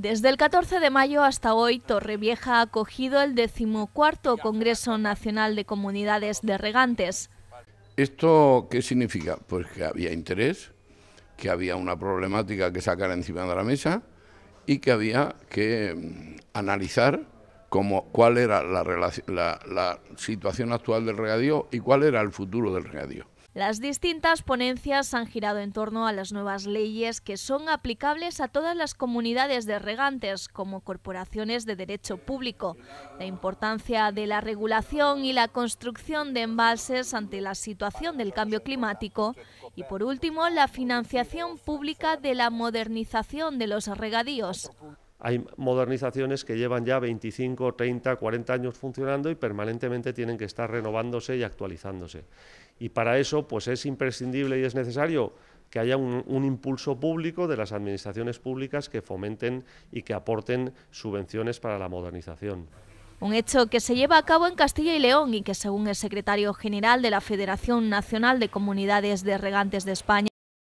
Desde el 14 de mayo hasta hoy, Torrevieja ha acogido el decimocuarto Congreso Nacional de Comunidades de Regantes. ¿Esto qué significa? Pues que había interés, que había una problemática que sacar encima de la mesa y que había que mm, analizar como cuál era la, la, la situación actual del regadío y cuál era el futuro del regadío. Las distintas ponencias han girado en torno a las nuevas leyes que son aplicables a todas las comunidades de regantes como corporaciones de derecho público, la importancia de la regulación y la construcción de embalses ante la situación del cambio climático y, por último, la financiación pública de la modernización de los regadíos hay modernizaciones que llevan ya 25, 30, 40 años funcionando y permanentemente tienen que estar renovándose y actualizándose. Y para eso pues es imprescindible y es necesario que haya un, un, impulso público de las administraciones públicas que fomenten y que aporten subvenciones para la modernización. Un hecho que se lleva a cabo en Castilla y León y que, según el secretario general de la Federación Nacional de Comunidades de Regantes de España,